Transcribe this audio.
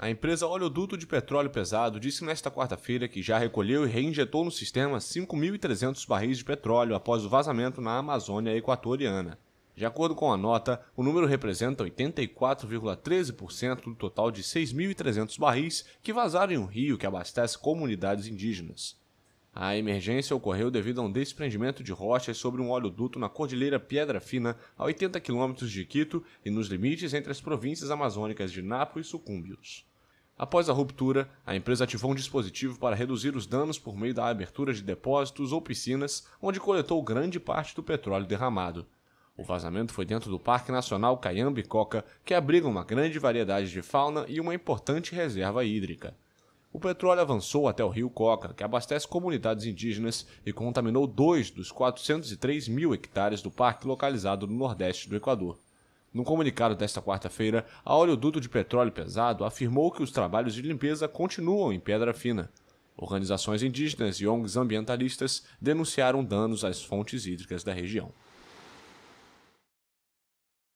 A empresa Oleoduto de Petróleo Pesado disse nesta quarta-feira que já recolheu e reinjetou no sistema 5.300 barris de petróleo após o vazamento na Amazônia equatoriana. De acordo com a nota, o número representa 84,13% do total de 6.300 barris que vazaram em um rio que abastece comunidades indígenas. A emergência ocorreu devido a um desprendimento de rochas sobre um oleoduto na Cordilheira Pedra Fina, a 80 quilômetros de Quito e nos limites entre as províncias amazônicas de Napo e Sucúmbios. Após a ruptura, a empresa ativou um dispositivo para reduzir os danos por meio da abertura de depósitos ou piscinas, onde coletou grande parte do petróleo derramado. O vazamento foi dentro do Parque Nacional Caiambicoca, que abriga uma grande variedade de fauna e uma importante reserva hídrica o petróleo avançou até o rio Coca, que abastece comunidades indígenas e contaminou dois dos 403 mil hectares do parque localizado no nordeste do Equador. No comunicado desta quarta-feira, a Oleoduto de Petróleo Pesado afirmou que os trabalhos de limpeza continuam em Pedra Fina. Organizações indígenas e ONGs ambientalistas denunciaram danos às fontes hídricas da região.